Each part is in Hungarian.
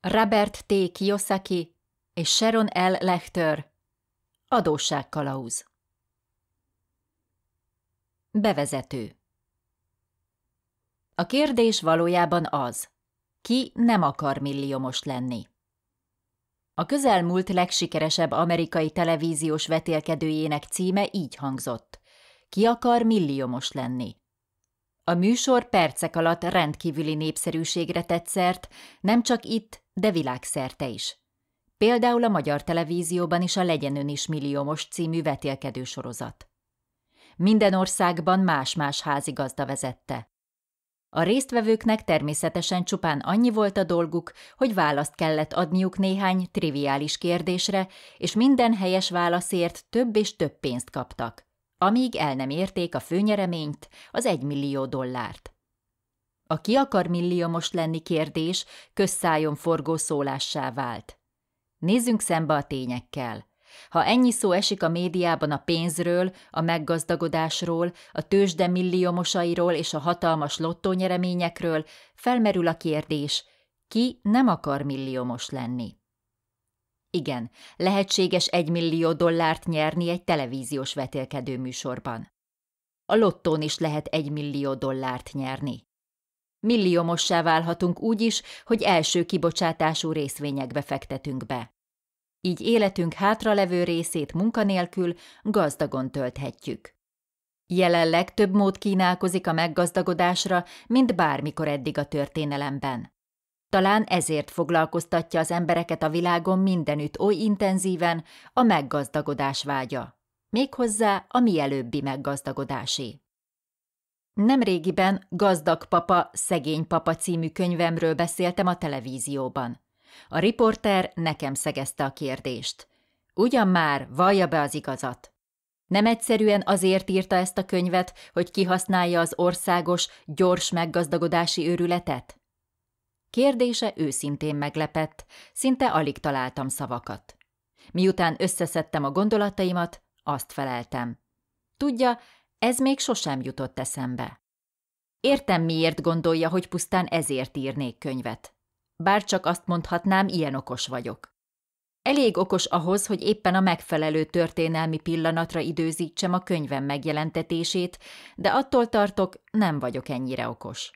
Robert T. Kiyosaki és Sharon L. Lechter Adósságkalauz Bevezető A kérdés valójában az, ki nem akar milliómos lenni? A közelmúlt legsikeresebb amerikai televíziós vetélkedőjének címe így hangzott. Ki akar milliómos lenni? A műsor percek alatt rendkívüli népszerűségre tett szert, nem csak itt, de világszerte is. Például a magyar televízióban is a Legyen ön is milliómos című vetélkedő sorozat. Minden országban más-más házigazda vezette. A résztvevőknek természetesen csupán annyi volt a dolguk, hogy választ kellett adniuk néhány triviális kérdésre, és minden helyes válaszért több és több pénzt kaptak, amíg el nem érték a főnyereményt, az egymillió dollárt. A ki akar milliómos lenni kérdés közszájon forgó szólássá vált. Nézzünk szembe a tényekkel. Ha ennyi szó esik a médiában a pénzről, a meggazdagodásról, a tőzsde milliómosairól és a hatalmas lottónyereményekről, felmerül a kérdés, ki nem akar milliómos lenni? Igen, lehetséges egy millió dollárt nyerni egy televíziós vetélkedő műsorban. A lottón is lehet egy millió dollárt nyerni. Milliómossá válhatunk úgy is, hogy első kibocsátású részvényekbe fektetünk be. Így életünk hátralevő részét munkanélkül gazdagon tölthetjük. Jelenleg több mód kínálkozik a meggazdagodásra, mint bármikor eddig a történelemben. Talán ezért foglalkoztatja az embereket a világon mindenütt oly intenzíven a meggazdagodás vágya. Méghozzá a mielőbbi meggazdagodásé. Nemrégiben Gazdag papa, szegény papa című könyvemről beszéltem a televízióban. A riporter nekem szegezte a kérdést. Ugyan már, vallja be az igazat. Nem egyszerűen azért írta ezt a könyvet, hogy kihasználja az országos, gyors meggazdagodási őrületet? Kérdése őszintén meglepett, szinte alig találtam szavakat. Miután összeszedtem a gondolataimat, azt feleltem. Tudja, ez még sosem jutott eszembe. Értem, miért gondolja, hogy pusztán ezért írnék könyvet. Bár csak azt mondhatnám, ilyen okos vagyok. Elég okos ahhoz, hogy éppen a megfelelő történelmi pillanatra időzítsem a könyvem megjelentetését, de attól tartok, nem vagyok ennyire okos.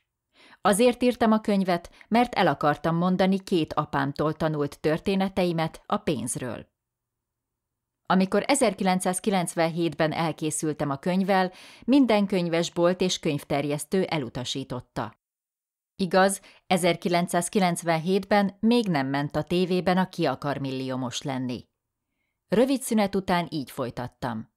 Azért írtam a könyvet, mert el akartam mondani két apámtól tanult történeteimet a pénzről. Amikor 1997-ben elkészültem a könyvvel, minden könyvesbolt és könyvterjesztő elutasította. Igaz, 1997-ben még nem ment a tévében a Ki akar milliómos lenni. Rövid szünet után így folytattam.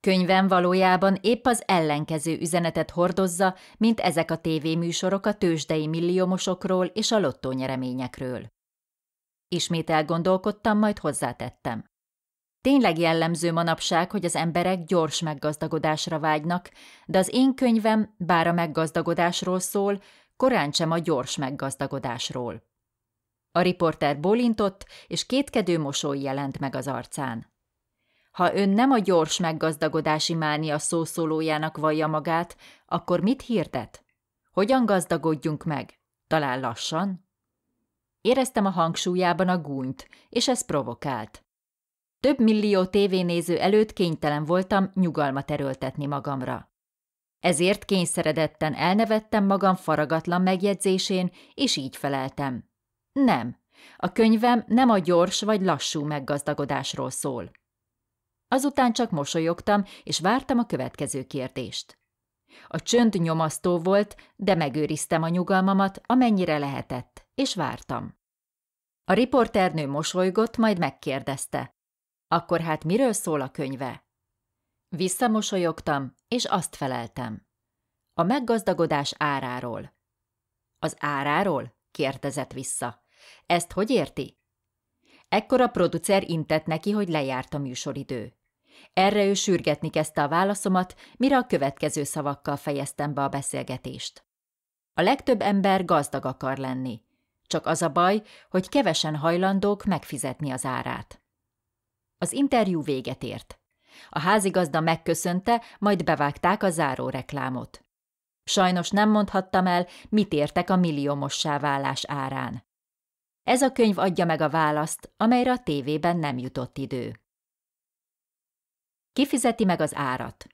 Könyvem valójában épp az ellenkező üzenetet hordozza, mint ezek a tévéműsorok a tőzsdei milliómosokról és a lottónyereményekről. Ismét elgondolkodtam, majd hozzátettem. Tényleg jellemző manapság, hogy az emberek gyors meggazdagodásra vágynak, de az én könyvem, bár a meggazdagodásról szól, korán sem a gyors meggazdagodásról. A riporter bólintott, és kétkedő mosoly jelent meg az arcán. Ha ön nem a gyors meggazdagodási mánia szószólójának vallja magát, akkor mit hirdet? Hogyan gazdagodjunk meg? Talán lassan? Éreztem a hangsúlyában a gúnyt, és ez provokált. Több millió tévénéző előtt kénytelen voltam nyugalmat erőltetni magamra. Ezért kényszeredetten elnevettem magam faragatlan megjegyzésén, és így feleltem. Nem, a könyvem nem a gyors vagy lassú meggazdagodásról szól. Azután csak mosolyogtam, és vártam a következő kérdést. A csönd nyomasztó volt, de megőriztem a nyugalmamat, amennyire lehetett, és vártam. A riporternő mosolygott, majd megkérdezte. Akkor hát miről szól a könyve? Visszamosolyogtam, és azt feleltem. A meggazdagodás áráról. Az áráról? kérdezett vissza. Ezt hogy érti? Ekkor a producer intett neki, hogy lejárt a műsoridő. Erre ő sürgetni kezdte a válaszomat, mire a következő szavakkal fejeztem be a beszélgetést. A legtöbb ember gazdag akar lenni. Csak az a baj, hogy kevesen hajlandók megfizetni az árát. Az interjú véget ért. A házigazda megköszönte, majd bevágták a záró reklámot. Sajnos nem mondhattam el, mit értek a milliómossá válás árán. Ez a könyv adja meg a választ, amelyre a tévében nem jutott idő. Kifizeti meg az árat.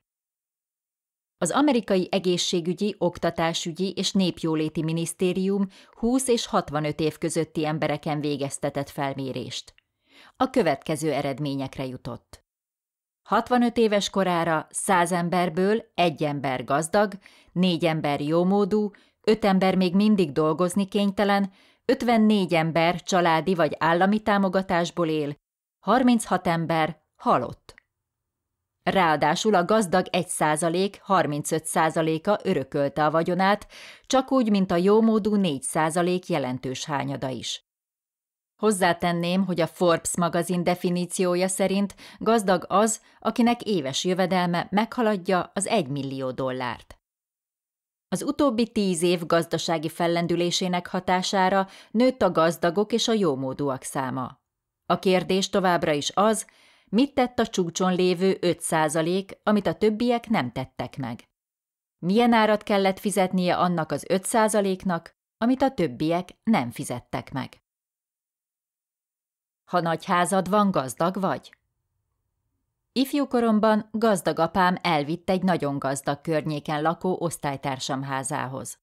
Az amerikai egészségügyi, oktatásügyi és népjóléti minisztérium 20 és 65 év közötti embereken végeztetett felmérést a következő eredményekre jutott. 65 éves korára 100 emberből egy ember gazdag, négy ember jómódú, öt ember még mindig dolgozni kénytelen, 54 ember családi vagy állami támogatásból él, 36 ember halott. Ráadásul a gazdag 1% százalék, 35 százaléka örökölte a vagyonát, csak úgy, mint a jómódú 4% százalék jelentős hányada is. Hozzátenném, hogy a Forbes magazin definíciója szerint gazdag az, akinek éves jövedelme meghaladja az 1 millió dollárt. Az utóbbi tíz év gazdasági fellendülésének hatására nőtt a gazdagok és a jómódúak száma. A kérdés továbbra is az, mit tett a csúcson lévő 5 amit a többiek nem tettek meg. Milyen árat kellett fizetnie annak az 5 nak amit a többiek nem fizettek meg. Ha nagy házad van, gazdag vagy? Ifjúkoromban gazdag apám elvitt egy nagyon gazdag környéken lakó osztálytársam házához.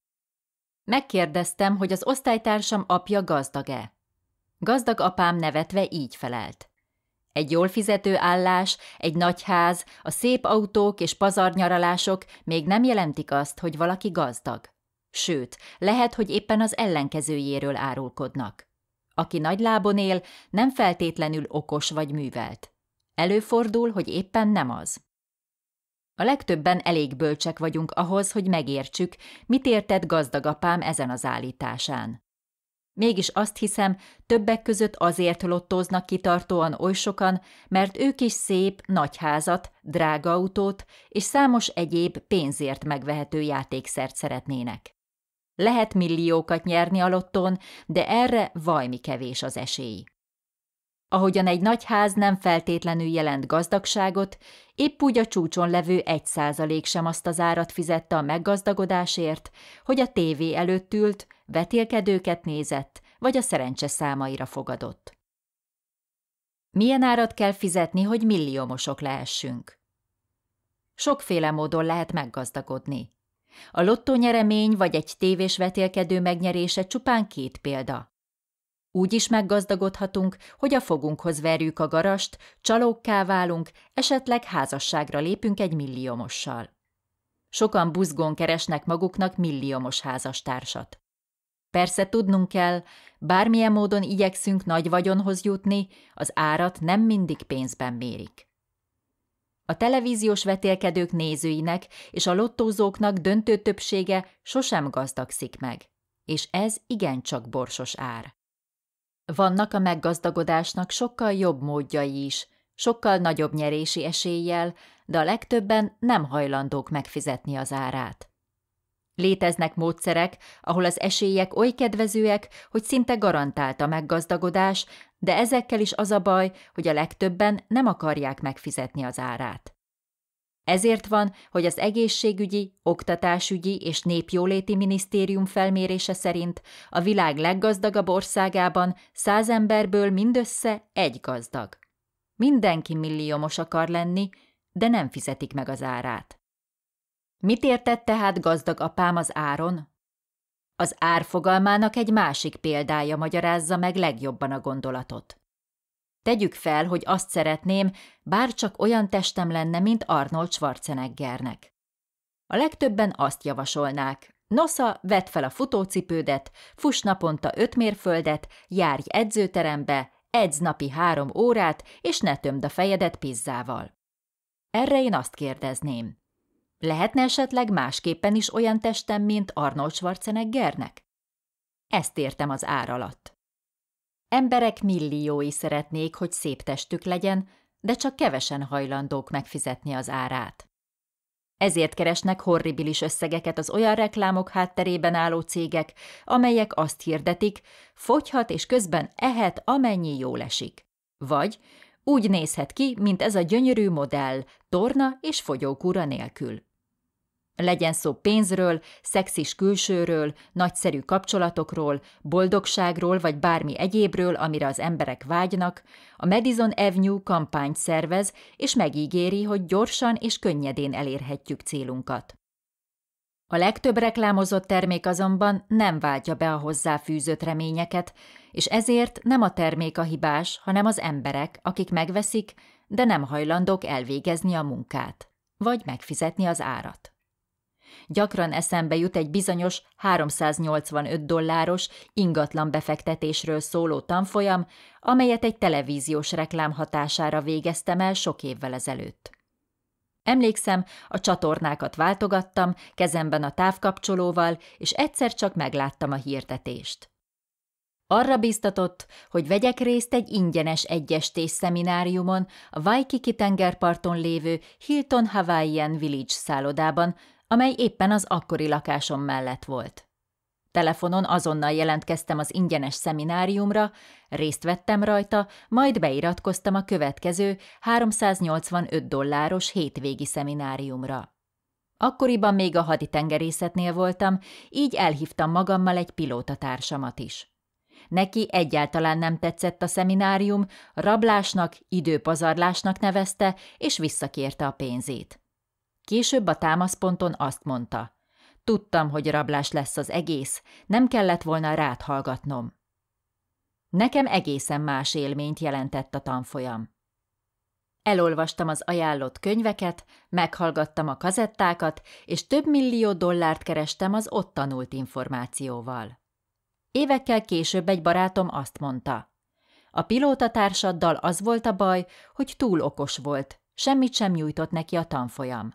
Megkérdeztem, hogy az osztálytársam apja gazdag-e. Gazdag apám nevetve így felelt. Egy jól fizető állás, egy nagy ház, a szép autók és pazarnyaralások még nem jelentik azt, hogy valaki gazdag. Sőt, lehet, hogy éppen az ellenkezőjéről árulkodnak. Aki nagy lábon él, nem feltétlenül okos vagy művelt. Előfordul, hogy éppen nem az. A legtöbben elég bölcsek vagyunk ahhoz, hogy megértsük, mit értett gazdag apám ezen az állításán. Mégis azt hiszem, többek között azért lottoznak kitartóan oly sokan, mert ők is szép, nagy házat, drága autót és számos egyéb pénzért megvehető játékszert szeretnének. Lehet milliókat nyerni a lotton, de erre vajmi kevés az esély. Ahogyan egy nagy ház nem feltétlenül jelent gazdagságot, épp úgy a csúcson levő egy százalék sem azt az árat fizette a meggazdagodásért, hogy a tévé előtt ült, vetélkedőket nézett, vagy a szerencse számaira fogadott. Milyen árat kell fizetni, hogy milliómosok lehessünk? Sokféle módon lehet meggazdagodni. A lottónyeremény vagy egy tévés vetélkedő megnyerése csupán két példa. Úgy is meggazdagodhatunk, hogy a fogunkhoz verjük a garast, csalókká válunk, esetleg házasságra lépünk egy milliómossal. Sokan buzgón keresnek maguknak milliómos házastársat. Persze tudnunk kell, bármilyen módon igyekszünk nagy vagyonhoz jutni, az árat nem mindig pénzben mérik. A televíziós vetélkedők nézőinek és a lottózóknak döntő többsége sosem gazdagszik meg, és ez igencsak borsos ár. Vannak a meggazdagodásnak sokkal jobb módjai is, sokkal nagyobb nyerési eséllyel, de a legtöbben nem hajlandók megfizetni az árát. Léteznek módszerek, ahol az esélyek oly kedvezőek, hogy szinte garantált a meggazdagodás, de ezekkel is az a baj, hogy a legtöbben nem akarják megfizetni az árát. Ezért van, hogy az egészségügyi, oktatásügyi és népjóléti minisztérium felmérése szerint a világ leggazdagabb országában száz emberből mindössze egy gazdag. Mindenki milliómos akar lenni, de nem fizetik meg az árát. Mit értett tehát gazdag apám az áron, az árfogalmának egy másik példája magyarázza meg legjobban a gondolatot. Tegyük fel, hogy azt szeretném, bár csak olyan testem lenne, mint Arnold Schwarzeneggernek. A legtöbben azt javasolnák, Nosza, vedd fel a futócipődet, fuss naponta öt mérföldet, járj edzőterembe, edz napi három órát, és ne tömd a fejedet pizzával. Erre én azt kérdezném. Lehetne esetleg másképpen is olyan testem, mint Arnold Schwarzeneggernek? Ezt értem az ár alatt. Emberek milliói szeretnék, hogy szép testük legyen, de csak kevesen hajlandók megfizetni az árát. Ezért keresnek horribilis összegeket az olyan reklámok hátterében álló cégek, amelyek azt hirdetik, fogyhat és közben ehet, amennyi jó esik. Vagy úgy nézhet ki, mint ez a gyönyörű modell, torna és fogyókúra nélkül. Legyen szó pénzről, szexis külsőről, nagyszerű kapcsolatokról, boldogságról vagy bármi egyébről, amire az emberek vágynak, a Madison Avenue kampányt szervez, és megígéri, hogy gyorsan és könnyedén elérhetjük célunkat. A legtöbb reklámozott termék azonban nem váltja be a hozzáfűzött reményeket, és ezért nem a termék a hibás, hanem az emberek, akik megveszik, de nem hajlandók elvégezni a munkát, vagy megfizetni az árat. Gyakran eszembe jut egy bizonyos 385 dolláros ingatlan befektetésről szóló tanfolyam, amelyet egy televíziós reklám hatására végeztem el sok évvel ezelőtt. Emlékszem, a csatornákat váltogattam, kezemben a távkapcsolóval, és egyszer csak megláttam a hirdetést. Arra biztatott, hogy vegyek részt egy ingyenes egyestés szemináriumon a Waikiki tengerparton lévő Hilton Hawaiian Village szállodában, amely éppen az akkori lakásom mellett volt. Telefonon azonnal jelentkeztem az ingyenes szemináriumra, részt vettem rajta, majd beiratkoztam a következő 385 dolláros hétvégi szemináriumra. Akkoriban még a haditengerészetnél voltam, így elhívtam magammal egy pilótatársamat is. Neki egyáltalán nem tetszett a szeminárium, rablásnak, időpazarlásnak nevezte, és visszakérte a pénzét. Később a támaszponton azt mondta. Tudtam, hogy rablás lesz az egész, nem kellett volna rád hallgatnom. Nekem egészen más élményt jelentett a tanfolyam. Elolvastam az ajánlott könyveket, meghallgattam a kazettákat, és több millió dollárt kerestem az ott tanult információval. Évekkel később egy barátom azt mondta. A pilótatársaddal az volt a baj, hogy túl okos volt, semmit sem nyújtott neki a tanfolyam.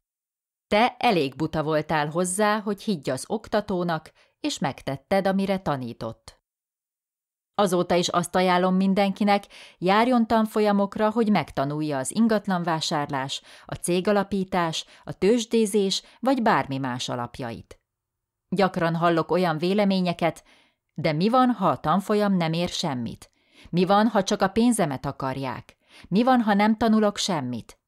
Te elég buta voltál hozzá, hogy higgy az oktatónak, és megtetted, amire tanított. Azóta is azt ajánlom mindenkinek, járjon tanfolyamokra, hogy megtanulja az ingatlanvásárlás, a cégalapítás, a tőzsdézés vagy bármi más alapjait. Gyakran hallok olyan véleményeket, de mi van, ha a tanfolyam nem ér semmit? Mi van, ha csak a pénzemet akarják? Mi van, ha nem tanulok semmit?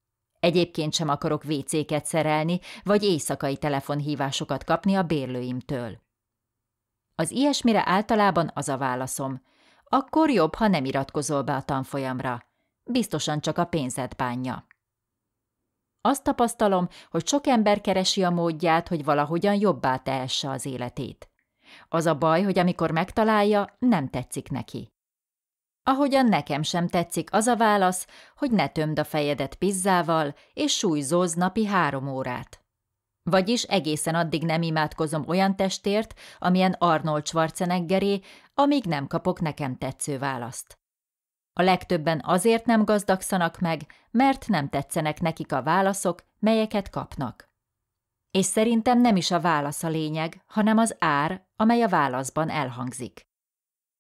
Egyébként sem akarok vécéket szerelni, vagy éjszakai telefonhívásokat kapni a bérlőimtől. Az ilyesmire általában az a válaszom. Akkor jobb, ha nem iratkozol be a tanfolyamra. Biztosan csak a pénzed bánja. Azt tapasztalom, hogy sok ember keresi a módját, hogy valahogyan jobbá tehesse az életét. Az a baj, hogy amikor megtalálja, nem tetszik neki. Ahogyan nekem sem tetszik az a válasz, hogy ne tömd a fejedet pizzával, és súlyzóz napi három órát. Vagyis egészen addig nem imádkozom olyan testért, amilyen Arnold Schwarzeneggeré, amíg nem kapok nekem tetsző választ. A legtöbben azért nem gazdagszanak meg, mert nem tetszenek nekik a válaszok, melyeket kapnak. És szerintem nem is a válasz a lényeg, hanem az ár, amely a válaszban elhangzik.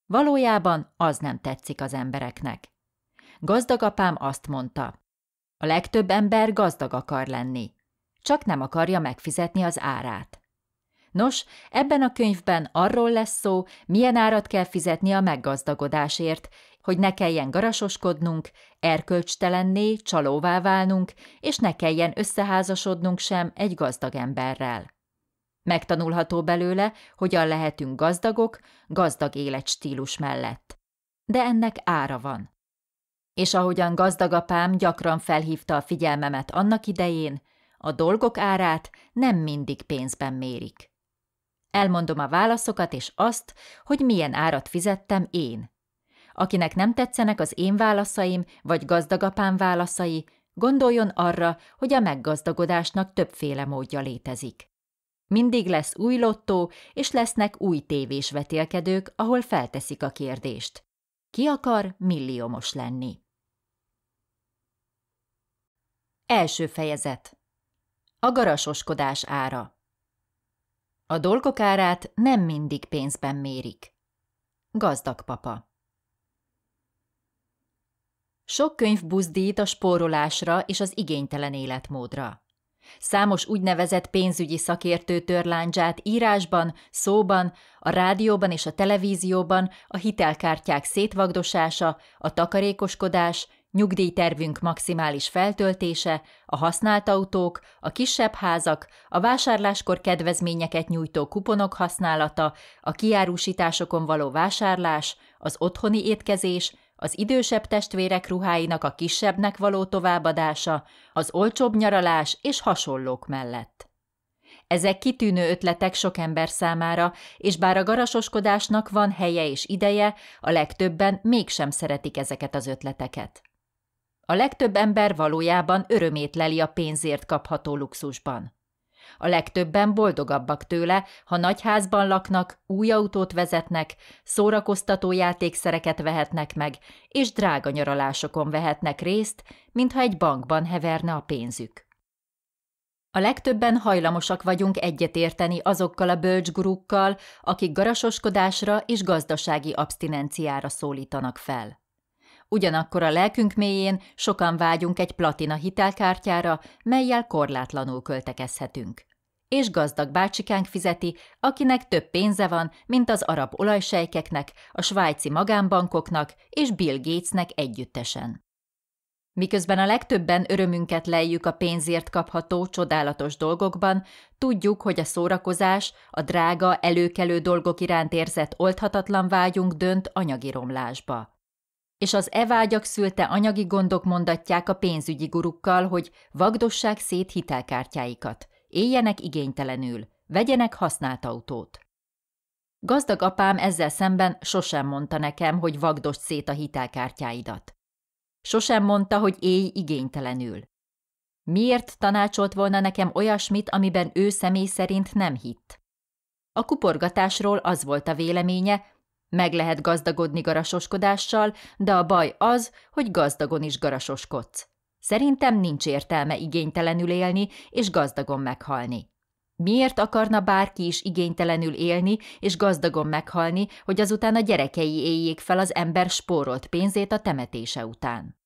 Valójában az nem tetszik az embereknek. Gazdagapám azt mondta, a legtöbb ember gazdag akar lenni, csak nem akarja megfizetni az árát. Nos, ebben a könyvben arról lesz szó, milyen árat kell fizetni a meggazdagodásért, hogy ne kelljen garasoskodnunk, erkölcstelenné, csalóvá válnunk, és ne kelljen összeházasodnunk sem egy gazdag emberrel. Megtanulható belőle, hogyan lehetünk gazdagok, gazdag életstílus mellett. De ennek ára van. És ahogyan gazdagapám gyakran felhívta a figyelmemet annak idején, a dolgok árát nem mindig pénzben mérik. Elmondom a válaszokat és azt, hogy milyen árat fizettem én. Akinek nem tetszenek az én válaszaim vagy gazdagapám válaszai, gondoljon arra, hogy a meggazdagodásnak többféle módja létezik. Mindig lesz új lottó, és lesznek új tévés vetélkedők, ahol felteszik a kérdést. Ki akar milliómos lenni? Első fejezet A garasoskodás ára A dolgok árát nem mindig pénzben mérik. Gazdag papa Sok könyv buzdít a spórolásra és az igénytelen életmódra. Számos úgynevezett pénzügyi szakértő törláncsát írásban, szóban, a rádióban és a televízióban a hitelkártyák szétvagdosása, a takarékoskodás, nyugdíjtervünk maximális feltöltése, a használt autók, a kisebb házak, a vásárláskor kedvezményeket nyújtó kuponok használata, a kiárusításokon való vásárlás, az otthoni étkezés, az idősebb testvérek ruháinak a kisebbnek való továbbadása, az olcsóbb nyaralás és hasonlók mellett. Ezek kitűnő ötletek sok ember számára, és bár a garasoskodásnak van helye és ideje, a legtöbben mégsem szeretik ezeket az ötleteket. A legtöbb ember valójában örömét leli a pénzért kapható luxusban. A legtöbben boldogabbak tőle, ha nagyházban laknak, új autót vezetnek, szórakoztató játékszereket vehetnek meg, és drága nyaralásokon vehetnek részt, mintha egy bankban heverne a pénzük. A legtöbben hajlamosak vagyunk egyetérteni azokkal a bölcsgurukkal, akik garasoskodásra és gazdasági abstinenciára szólítanak fel ugyanakkor a lelkünk mélyén sokan vágyunk egy platina hitelkártyára, melyel korlátlanul költekezhetünk. És gazdag bácsikánk fizeti, akinek több pénze van, mint az arab olajsejkeknek, a svájci magánbankoknak és Bill Gatesnek együttesen. Miközben a legtöbben örömünket lejjük a pénzért kapható csodálatos dolgokban, tudjuk, hogy a szórakozás, a drága, előkelő dolgok iránt érzett oldhatatlan vágyunk dönt anyagi romlásba és az evágyak szülte anyagi gondok mondatják a pénzügyi gurukkal, hogy vagdossák szét hitelkártyáikat, éljenek igénytelenül, vegyenek használt autót. Gazdag apám ezzel szemben sosem mondta nekem, hogy vagdost szét a hitelkártyáidat. Sosem mondta, hogy élj igénytelenül. Miért tanácsolt volna nekem olyasmit, amiben ő személy szerint nem hitt? A kuporgatásról az volt a véleménye, meg lehet gazdagodni garasoskodással, de a baj az, hogy gazdagon is garasoskodsz. Szerintem nincs értelme igénytelenül élni és gazdagon meghalni. Miért akarna bárki is igénytelenül élni és gazdagon meghalni, hogy azután a gyerekei éljék fel az ember spórolt pénzét a temetése után?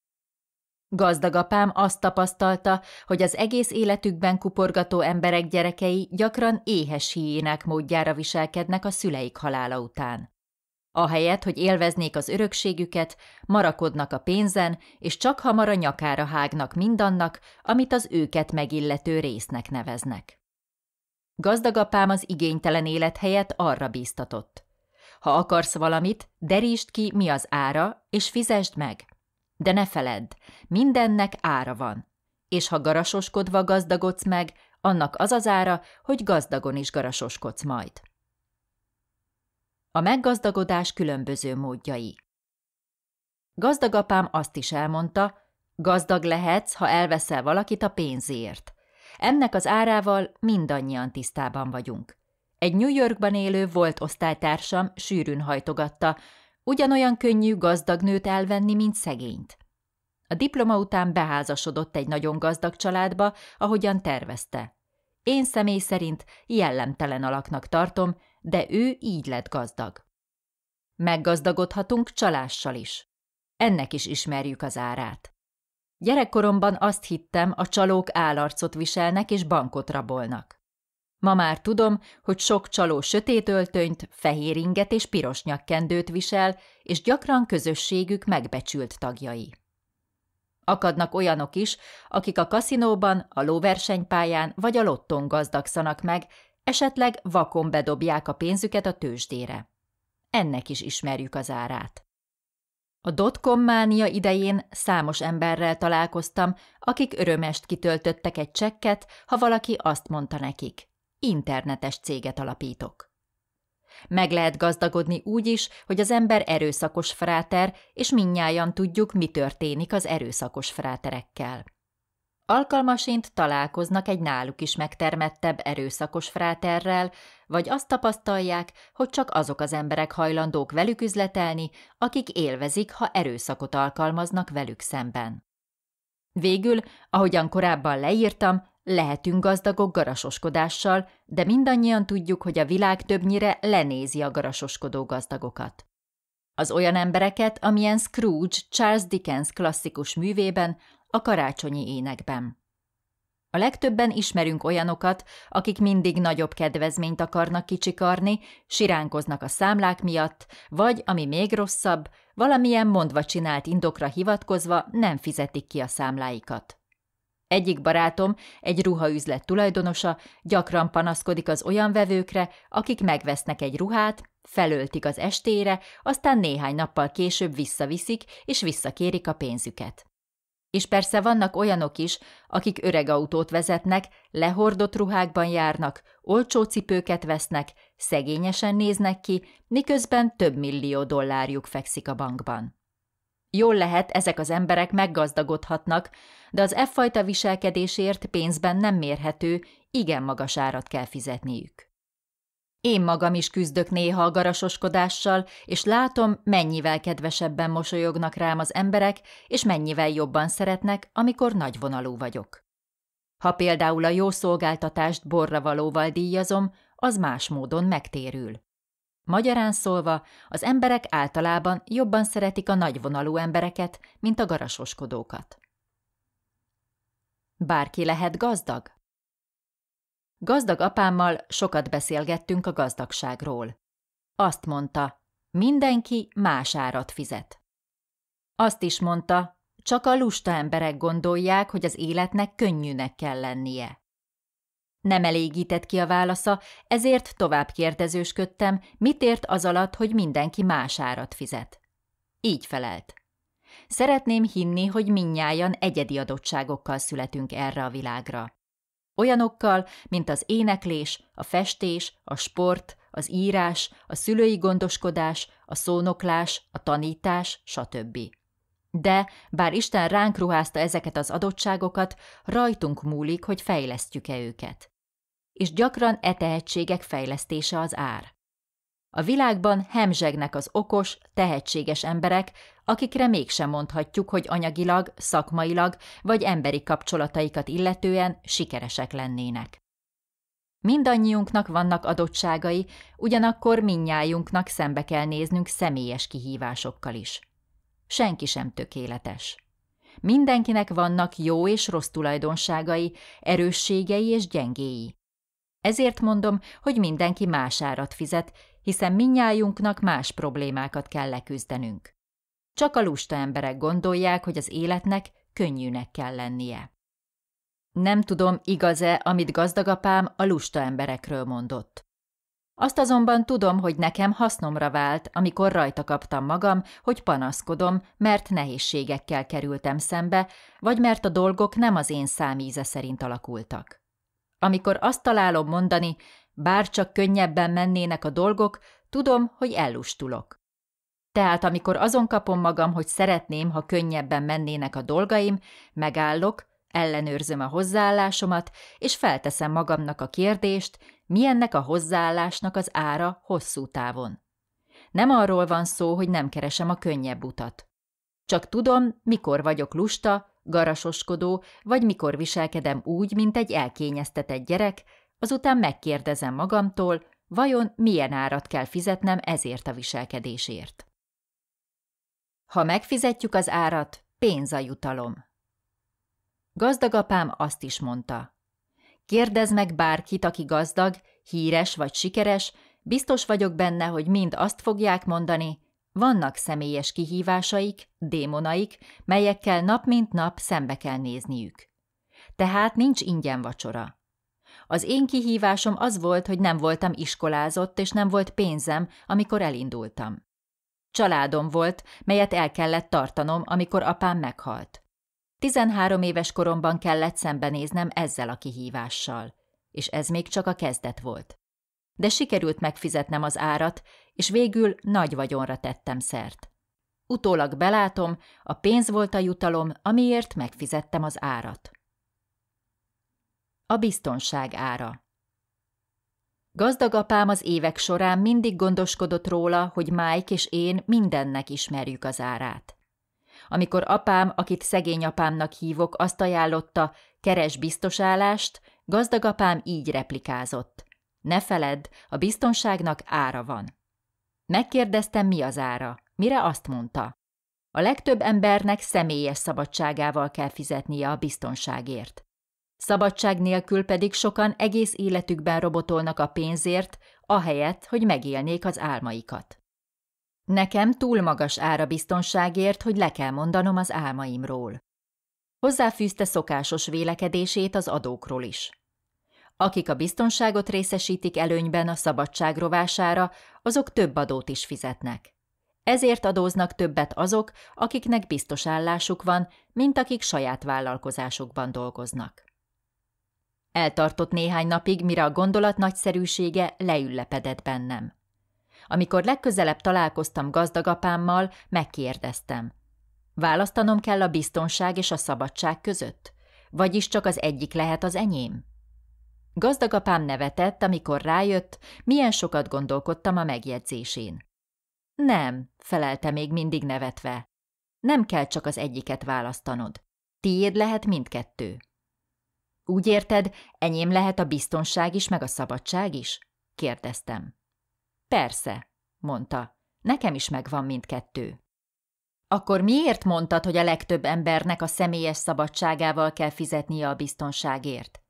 Gazdagapám azt tapasztalta, hogy az egész életükben kuporgató emberek gyerekei gyakran éhes hiének módjára viselkednek a szüleik halála után. Ahelyett, hogy élveznék az örökségüket, marakodnak a pénzen, és csak hamar a nyakára hágnak mindannak, amit az őket megillető résznek neveznek. Gazdagapám az igénytelen élet helyett arra bíztatott. Ha akarsz valamit, derítsd ki, mi az ára, és fizesd meg. De ne feledd, mindennek ára van. És ha garasoskodva gazdagodsz meg, annak az az ára, hogy gazdagon is garasoskodsz majd. A meggazdagodás különböző módjai. Gazdagapám azt is elmondta, gazdag lehetsz, ha elveszel valakit a pénzért. Ennek az árával mindannyian tisztában vagyunk. Egy New Yorkban élő volt osztálytársam sűrűn hajtogatta, ugyanolyan könnyű gazdag nőt elvenni, mint szegényt. A diploma után beházasodott egy nagyon gazdag családba, ahogyan tervezte. Én személy szerint jellemtelen alaknak tartom, de ő így lett gazdag. Meggazdagodhatunk csalással is. Ennek is ismerjük az árát. Gyerekkoromban azt hittem, a csalók állarcot viselnek és bankot rabolnak. Ma már tudom, hogy sok csaló sötét öltönyt, fehér inget és piros nyakkendőt visel, és gyakran közösségük megbecsült tagjai. Akadnak olyanok is, akik a kaszinóban, a lóversenypályán vagy a lotton gazdagszanak meg, esetleg vakon bedobják a pénzüket a tőzsdére. Ennek is ismerjük az árát. A dotcom mánia idején számos emberrel találkoztam, akik örömest kitöltöttek egy csekket, ha valaki azt mondta nekik, internetes céget alapítok. Meg lehet gazdagodni úgy is, hogy az ember erőszakos fráter, és minnyáján tudjuk, mi történik az erőszakos fráterekkel. Alkalmasint találkoznak egy náluk is megtermettebb erőszakos fráterrel, vagy azt tapasztalják, hogy csak azok az emberek hajlandók velük üzletelni, akik élvezik, ha erőszakot alkalmaznak velük szemben. Végül, ahogyan korábban leírtam, lehetünk gazdagok garasoskodással, de mindannyian tudjuk, hogy a világ többnyire lenézi a garasoskodó gazdagokat. Az olyan embereket, amilyen Scrooge Charles Dickens klasszikus művében a karácsonyi énekben. A legtöbben ismerünk olyanokat, akik mindig nagyobb kedvezményt akarnak kicsikarni, siránkoznak a számlák miatt, vagy, ami még rosszabb, valamilyen mondva csinált indokra hivatkozva nem fizetik ki a számláikat. Egyik barátom, egy ruhaüzlet tulajdonosa gyakran panaszkodik az olyan vevőkre, akik megvesznek egy ruhát, felöltik az estére, aztán néhány nappal később visszaviszik és visszakérik a pénzüket. És persze vannak olyanok is, akik öreg autót vezetnek, lehordott ruhákban járnak, olcsó cipőket vesznek, szegényesen néznek ki, miközben több millió dollárjuk fekszik a bankban. Jól lehet, ezek az emberek meggazdagodhatnak, de az e fajta viselkedésért pénzben nem mérhető, igen magas árat kell fizetniük. Én magam is küzdök néha a garasoskodással, és látom, mennyivel kedvesebben mosolyognak rám az emberek, és mennyivel jobban szeretnek, amikor nagyvonalú vagyok. Ha például a jó szolgáltatást borravalóval díjazom, az más módon megtérül. Magyarán szólva, az emberek általában jobban szeretik a nagyvonalú embereket, mint a garasoskodókat. Bárki lehet gazdag? Gazdag apámmal sokat beszélgettünk a gazdagságról. Azt mondta, mindenki más árat fizet. Azt is mondta, csak a lusta emberek gondolják, hogy az életnek könnyűnek kell lennie. Nem elégített ki a válasza, ezért tovább kérdezősködtem, mit ért az alatt, hogy mindenki más árat fizet. Így felelt. Szeretném hinni, hogy minnyájan egyedi adottságokkal születünk erre a világra. Olyanokkal, mint az éneklés, a festés, a sport, az írás, a szülői gondoskodás, a szónoklás, a tanítás, stb. De, bár Isten ránk ruházta ezeket az adottságokat, rajtunk múlik, hogy fejlesztjük-e őket. És gyakran e tehetségek fejlesztése az ár. A világban hemzsegnek az okos, tehetséges emberek, akikre mégsem mondhatjuk, hogy anyagilag, szakmailag vagy emberi kapcsolataikat illetően sikeresek lennének. Mindannyiunknak vannak adottságai, ugyanakkor minnyájunknak szembe kell néznünk személyes kihívásokkal is. Senki sem tökéletes. Mindenkinek vannak jó és rossz tulajdonságai, erősségei és gyengéi. Ezért mondom, hogy mindenki más árat fizet, hiszen minnyájunknak más problémákat kell leküzdenünk. Csak a lusta emberek gondolják, hogy az életnek könnyűnek kell lennie. Nem tudom, igaz-e, amit gazdagapám a lusta emberekről mondott. Azt azonban tudom, hogy nekem hasznomra vált, amikor rajta kaptam magam, hogy panaszkodom, mert nehézségekkel kerültem szembe, vagy mert a dolgok nem az én számíze szerint alakultak. Amikor azt találom mondani, bár csak könnyebben mennének a dolgok, tudom, hogy ellustulok. Tehát amikor azon kapom magam, hogy szeretném, ha könnyebben mennének a dolgaim, megállok, ellenőrzöm a hozzáállásomat, és felteszem magamnak a kérdést, milyennek a hozzáállásnak az ára hosszú távon. Nem arról van szó, hogy nem keresem a könnyebb utat. Csak tudom, mikor vagyok lusta, garasoskodó, vagy mikor viselkedem úgy, mint egy elkényeztetett gyerek, Azután megkérdezem magamtól, vajon milyen árat kell fizetnem ezért a viselkedésért. Ha megfizetjük az árat, pénz a jutalom. Gazdagapám azt is mondta. Kérdezz meg bárkit, aki gazdag, híres vagy sikeres, biztos vagyok benne, hogy mind azt fogják mondani, vannak személyes kihívásaik, démonaik, melyekkel nap mint nap szembe kell nézniük. Tehát nincs ingyen vacsora. Az én kihívásom az volt, hogy nem voltam iskolázott, és nem volt pénzem, amikor elindultam. Családom volt, melyet el kellett tartanom, amikor apám meghalt. 13 éves koromban kellett szembenéznem ezzel a kihívással, és ez még csak a kezdet volt. De sikerült megfizetnem az árat, és végül nagy vagyonra tettem szert. Utólag belátom, a pénz volt a jutalom, amiért megfizettem az árat. A biztonság ára Gazdag apám az évek során mindig gondoskodott róla, hogy Mike és én mindennek ismerjük az árát. Amikor apám, akit szegény apámnak hívok, azt ajánlotta, keres biztosállást, gazdag apám így replikázott. Ne feledd, a biztonságnak ára van. Megkérdeztem, mi az ára, mire azt mondta. A legtöbb embernek személyes szabadságával kell fizetnie a biztonságért. Szabadság nélkül pedig sokan egész életükben robotolnak a pénzért, ahelyett, hogy megélnék az álmaikat. Nekem túl magas ára biztonságért, hogy le kell mondanom az álmaimról. Hozzáfűzte szokásos vélekedését az adókról is. Akik a biztonságot részesítik előnyben a szabadság rovására, azok több adót is fizetnek. Ezért adóznak többet azok, akiknek biztos állásuk van, mint akik saját vállalkozásokban dolgoznak. Eltartott néhány napig, mire a gondolat nagyszerűsége leüllepedett bennem. Amikor legközelebb találkoztam gazdagapámmal, megkérdeztem. Választanom kell a biztonság és a szabadság között? Vagyis csak az egyik lehet az enyém? Gazdagapám nevetett, amikor rájött, milyen sokat gondolkodtam a megjegyzésén. Nem, felelte még mindig nevetve. Nem kell csak az egyiket választanod. Tiéd lehet mindkettő. Úgy érted, enyém lehet a biztonság is, meg a szabadság is? kérdeztem. Persze, mondta. Nekem is megvan mindkettő. Akkor miért mondtad, hogy a legtöbb embernek a személyes szabadságával kell fizetnie a biztonságért?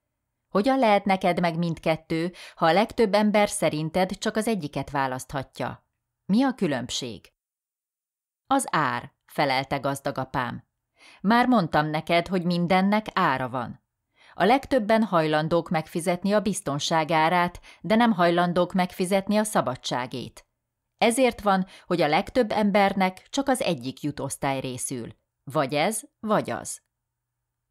Hogyan lehet neked meg mindkettő, ha a legtöbb ember szerinted csak az egyiket választhatja? Mi a különbség? Az ár, felelte Gazdagapám. Már mondtam neked, hogy mindennek ára van. A legtöbben hajlandók megfizetni a biztonságárát, de nem hajlandók megfizetni a szabadságét. Ezért van, hogy a legtöbb embernek csak az egyik jut osztály részül. Vagy ez, vagy az.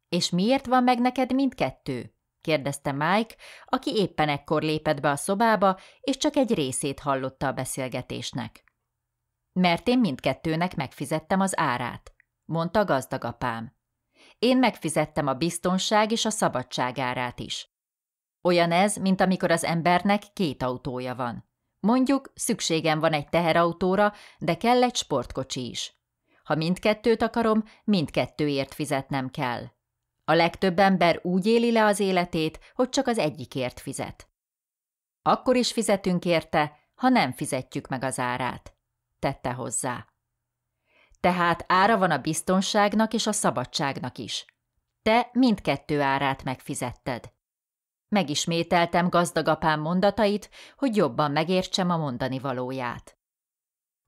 És miért van meg neked mindkettő? kérdezte Mike, aki éppen ekkor lépett be a szobába, és csak egy részét hallotta a beszélgetésnek. Mert én mindkettőnek megfizettem az árát, mondta gazdagapám. Én megfizettem a biztonság és a szabadság árát is. Olyan ez, mint amikor az embernek két autója van. Mondjuk, szükségem van egy teherautóra, de kell egy sportkocsi is. Ha mindkettőt akarom, mindkettőért fizetnem kell. A legtöbb ember úgy éli le az életét, hogy csak az egyikért fizet. Akkor is fizetünk érte, ha nem fizetjük meg az árát, tette hozzá. Tehát ára van a biztonságnak és a szabadságnak is. Te mindkettő árát megfizetted. Megismételtem gazdagapám mondatait, hogy jobban megértsem a mondani valóját.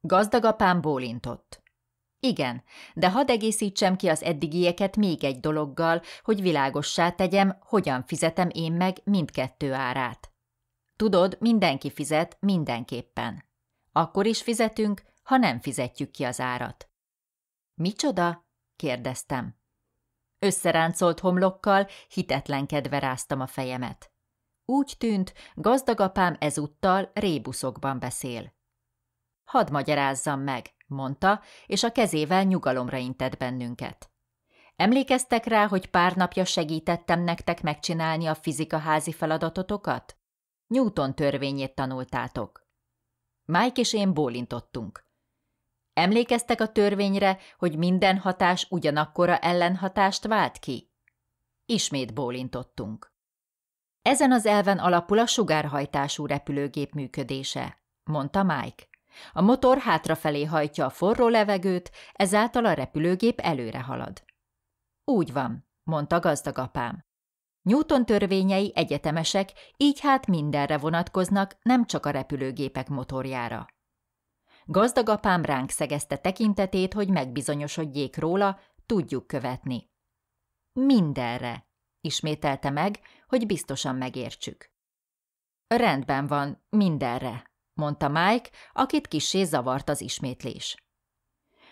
Gazdagapám bólintott. Igen, de hadd egészítsem ki az eddigieket még egy dologgal, hogy világossá tegyem, hogyan fizetem én meg mindkettő árát. Tudod, mindenki fizet mindenképpen. Akkor is fizetünk, ha nem fizetjük ki az árat. Micsoda? kérdeztem. Összeráncolt homlokkal hitetlenkedve ráztam a fejemet. Úgy tűnt, gazdagapám ezúttal rébuszokban beszél. Hadd magyarázzam meg, mondta, és a kezével nyugalomra intett bennünket. Emlékeztek rá, hogy pár napja segítettem nektek megcsinálni a fizika házi feladatotokat? Newton törvényét tanultátok. Mike és én bólintottunk. Emlékeztek a törvényre, hogy minden hatás ugyanakkora ellenhatást vált ki? Ismét bólintottunk. Ezen az elven alapul a sugárhajtású repülőgép működése, mondta Mike. A motor hátrafelé hajtja a forró levegőt, ezáltal a repülőgép előre halad. Úgy van, mondta Gazdagapám. Newton törvényei egyetemesek, így hát mindenre vonatkoznak, nem csak a repülőgépek motorjára. Gazdag apám ránk szegezte tekintetét, hogy megbizonyosodjék róla, tudjuk követni. Mindenre, ismételte meg, hogy biztosan megértsük. Rendben van, mindenre, mondta Mike, akit kissé zavart az ismétlés.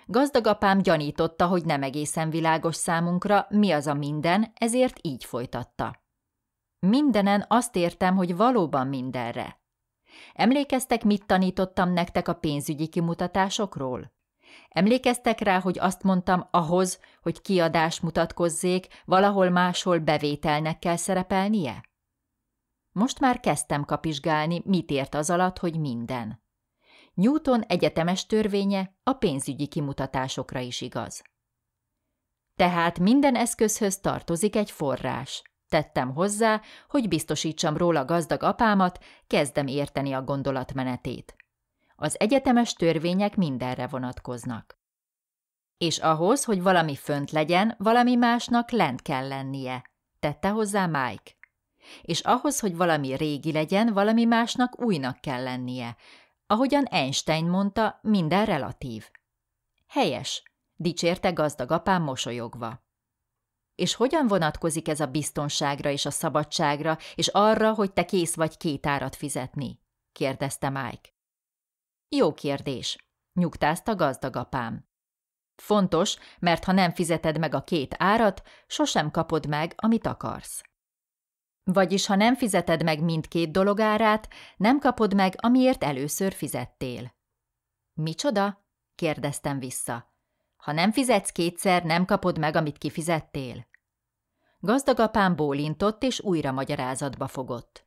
Gazdagapám gyanította, hogy nem egészen világos számunkra, mi az a minden, ezért így folytatta. Mindenen azt értem, hogy valóban mindenre. Emlékeztek, mit tanítottam nektek a pénzügyi kimutatásokról? Emlékeztek rá, hogy azt mondtam ahhoz, hogy kiadás mutatkozzék, valahol máshol bevételnek kell szerepelnie? Most már kezdtem kapizsgálni, mit ért az alatt, hogy minden. Newton egyetemes törvénye a pénzügyi kimutatásokra is igaz. Tehát minden eszközhöz tartozik egy forrás. Tettem hozzá, hogy biztosítsam róla gazdag apámat, kezdem érteni a gondolatmenetét. Az egyetemes törvények mindenre vonatkoznak. És ahhoz, hogy valami fönt legyen, valami másnak lent kell lennie, tette hozzá Mike. És ahhoz, hogy valami régi legyen, valami másnak újnak kell lennie. Ahogyan Einstein mondta, minden relatív. Helyes, dicsérte gazdag apám mosolyogva. És hogyan vonatkozik ez a biztonságra és a szabadságra, és arra, hogy te kész vagy két árat fizetni? kérdezte Mike. Jó kérdés, nyugtázta gazdag apám. Fontos, mert ha nem fizeted meg a két árat, sosem kapod meg, amit akarsz. Vagyis ha nem fizeted meg mindkét dolog árát, nem kapod meg, amiért először fizettél. Micsoda? kérdeztem vissza. Ha nem fizetsz kétszer, nem kapod meg, amit kifizettél. Gazdagapám bólintott és újra magyarázatba fogott.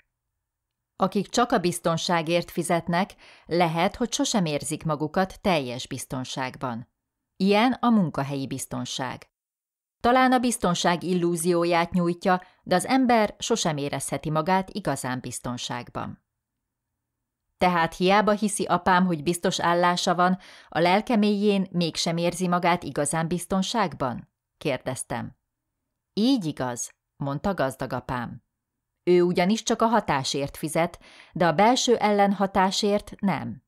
Akik csak a biztonságért fizetnek, lehet, hogy sosem érzik magukat teljes biztonságban. Ilyen a munkahelyi biztonság. Talán a biztonság illúzióját nyújtja, de az ember sosem érezheti magát igazán biztonságban. Tehát hiába hiszi apám, hogy biztos állása van, a lelkeméjén mégsem érzi magát igazán biztonságban? kérdeztem. Így igaz, mondta gazdagapám. Ő ugyanis csak a hatásért fizet, de a belső ellenhatásért nem.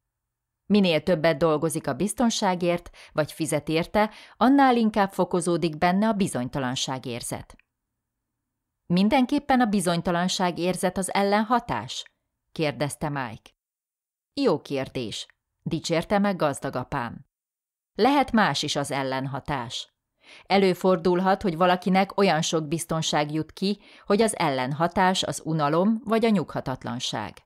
Minél többet dolgozik a biztonságért, vagy fizet érte, annál inkább fokozódik benne a bizonytalanság érzet. Mindenképpen a bizonytalanság érzet az ellenhatás? kérdezte Mike. Jó kérdés, dicsérte meg gazdagapám. Lehet más is az ellenhatás. Előfordulhat, hogy valakinek olyan sok biztonság jut ki, hogy az ellenhatás az unalom vagy a nyughatatlanság.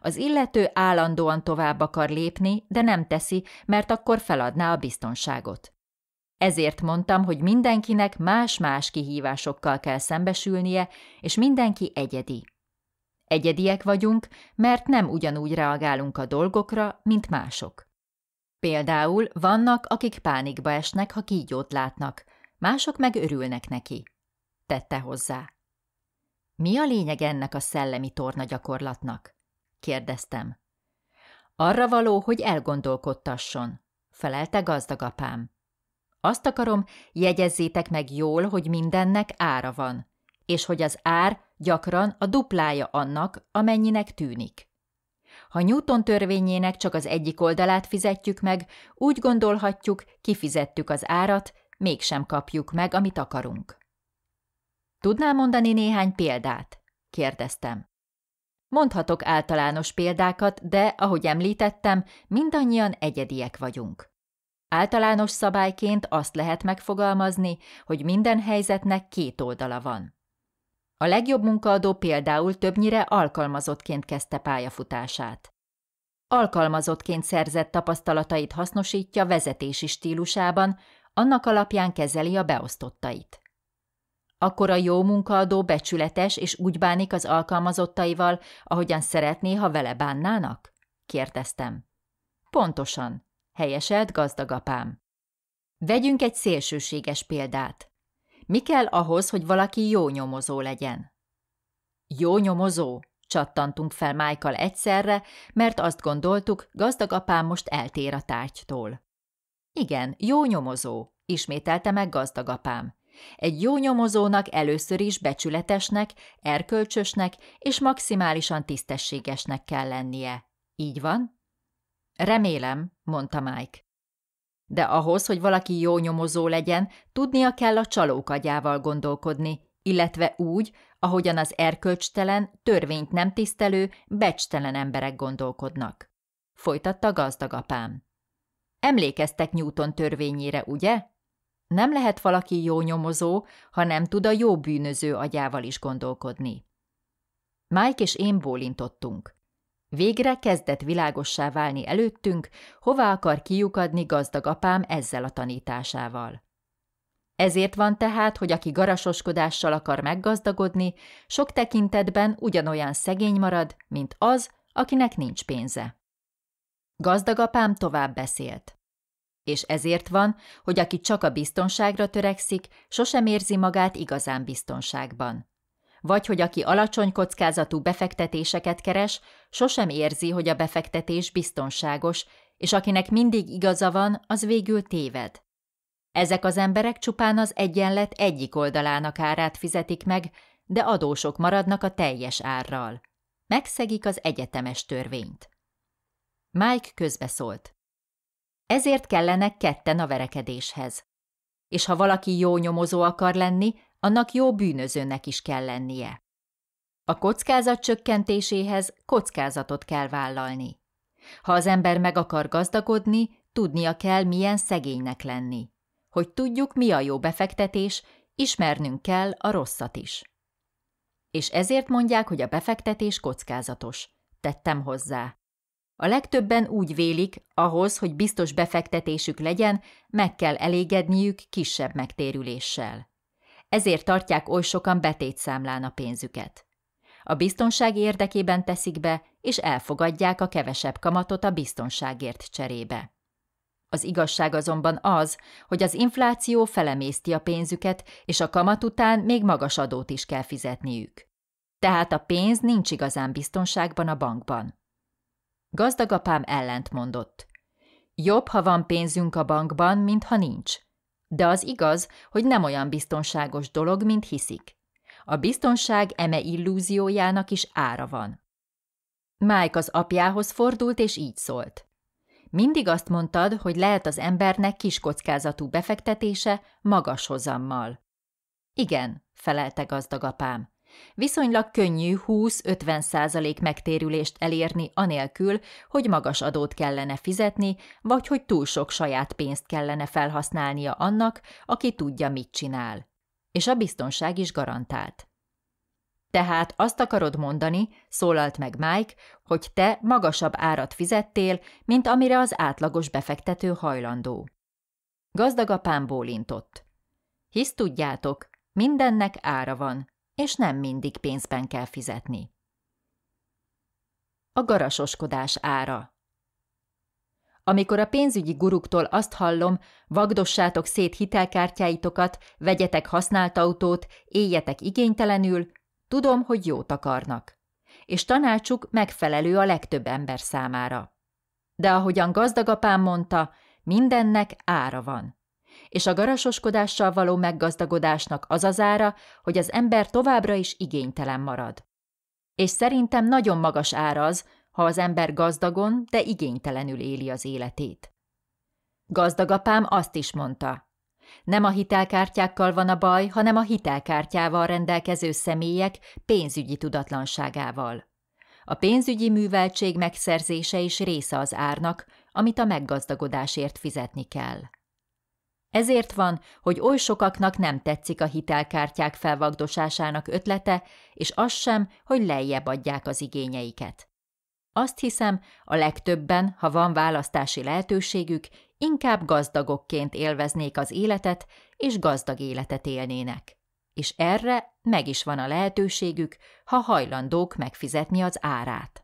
Az illető állandóan tovább akar lépni, de nem teszi, mert akkor feladná a biztonságot. Ezért mondtam, hogy mindenkinek más-más kihívásokkal kell szembesülnie, és mindenki egyedi. Egyediek vagyunk, mert nem ugyanúgy reagálunk a dolgokra, mint mások. Például vannak, akik pánikba esnek, ha kígyót látnak, mások meg örülnek neki. Tette hozzá. Mi a lényeg ennek a szellemi torna gyakorlatnak? kérdeztem. Arra való, hogy elgondolkodtasson, felelte Gazdagapám. Azt akarom, jegyezzétek meg jól, hogy mindennek ára van, és hogy az ár gyakran a duplája annak, amennyinek tűnik. Ha Newton törvényének csak az egyik oldalát fizetjük meg, úgy gondolhatjuk, kifizettük az árat, mégsem kapjuk meg, amit akarunk. Tudnál mondani néhány példát? kérdeztem. Mondhatok általános példákat, de, ahogy említettem, mindannyian egyediek vagyunk. Általános szabályként azt lehet megfogalmazni, hogy minden helyzetnek két oldala van. A legjobb munkaadó például többnyire alkalmazottként kezdte pályafutását. Alkalmazottként szerzett tapasztalatait hasznosítja vezetési stílusában, annak alapján kezeli a beosztottait. Akkor a jó munkaadó becsületes és úgy bánik az alkalmazottaival, ahogyan szeretné, ha vele bánnának? kérdeztem. Pontosan, helyeselt gazdagapám. Vegyünk egy szélsőséges példát. Mi kell ahhoz, hogy valaki jó nyomozó legyen? Jó nyomozó? Csattantunk fel Michael egyszerre, mert azt gondoltuk, gazdag apám most eltér a tárgytól. Igen, jó nyomozó, ismételte meg gazdag apám. Egy jó nyomozónak először is becsületesnek, erkölcsösnek és maximálisan tisztességesnek kell lennie. Így van? Remélem, mondta Mike. De ahhoz, hogy valaki jó nyomozó legyen, tudnia kell a csalók agyával gondolkodni, illetve úgy, ahogyan az erkölcstelen, törvényt nem tisztelő, becstelen emberek gondolkodnak. Folytatta gazdagapám. Emlékeztek Newton törvényére, ugye? Nem lehet valaki jó nyomozó, ha nem tud a jó bűnöző agyával is gondolkodni. Mike és én bólintottunk. Végre kezdett világossá válni előttünk, hova akar kiukadni gazdag apám ezzel a tanításával. Ezért van tehát, hogy aki garasoskodással akar meggazdagodni, sok tekintetben ugyanolyan szegény marad, mint az, akinek nincs pénze. Gazdagapám tovább beszélt. És ezért van, hogy aki csak a biztonságra törekszik, sosem érzi magát igazán biztonságban vagy hogy aki alacsony kockázatú befektetéseket keres, sosem érzi, hogy a befektetés biztonságos, és akinek mindig igaza van, az végül téved. Ezek az emberek csupán az egyenlet egyik oldalának árát fizetik meg, de adósok maradnak a teljes árral. Megszegik az egyetemes törvényt. Mike közbeszólt. Ezért kellenek ketten a verekedéshez. És ha valaki jó nyomozó akar lenni, annak jó bűnözőnek is kell lennie. A kockázat csökkentéséhez kockázatot kell vállalni. Ha az ember meg akar gazdagodni, tudnia kell, milyen szegénynek lenni. Hogy tudjuk, mi a jó befektetés, ismernünk kell a rosszat is. És ezért mondják, hogy a befektetés kockázatos. Tettem hozzá. A legtöbben úgy vélik, ahhoz, hogy biztos befektetésük legyen, meg kell elégedniük kisebb megtérüléssel ezért tartják oly sokan betétszámlán a pénzüket. A biztonság érdekében teszik be, és elfogadják a kevesebb kamatot a biztonságért cserébe. Az igazság azonban az, hogy az infláció felemészti a pénzüket, és a kamat után még magas adót is kell fizetniük. Tehát a pénz nincs igazán biztonságban a bankban. Gazdagapám ellent mondott. Jobb, ha van pénzünk a bankban, mint ha nincs. De az igaz, hogy nem olyan biztonságos dolog, mint hiszik. A biztonság eme illúziójának is ára van. Mike az apjához fordult, és így szólt. Mindig azt mondtad, hogy lehet az embernek kis kockázatú befektetése magas hozammal. Igen, felelte gazdagapám. apám. Viszonylag könnyű 20-50 százalék megtérülést elérni anélkül, hogy magas adót kellene fizetni, vagy hogy túl sok saját pénzt kellene felhasználnia annak, aki tudja, mit csinál. És a biztonság is garantált. Tehát azt akarod mondani, szólalt meg Mike, hogy te magasabb árat fizettél, mint amire az átlagos befektető hajlandó. Gazdag apám bólintott. Hisz tudjátok, mindennek ára van, és nem mindig pénzben kell fizetni. A garasoskodás ára amikor a pénzügyi guruktól azt hallom, vagdossátok szét hitelkártyáitokat, vegyetek használt autót, éljetek igénytelenül, tudom, hogy jót akarnak. És tanácsuk megfelelő a legtöbb ember számára. De ahogyan gazdagapám mondta, mindennek ára van és a garasoskodással való meggazdagodásnak az az ára, hogy az ember továbbra is igénytelen marad. És szerintem nagyon magas ára az, ha az ember gazdagon, de igénytelenül éli az életét. Gazdagapám azt is mondta. Nem a hitelkártyákkal van a baj, hanem a hitelkártyával rendelkező személyek pénzügyi tudatlanságával. A pénzügyi műveltség megszerzése is része az árnak, amit a meggazdagodásért fizetni kell. Ezért van, hogy oly sokaknak nem tetszik a hitelkártyák felvagdosásának ötlete, és az sem, hogy lejjebb adják az igényeiket. Azt hiszem, a legtöbben, ha van választási lehetőségük, inkább gazdagokként élveznék az életet, és gazdag életet élnének. És erre meg is van a lehetőségük, ha hajlandók megfizetni az árát.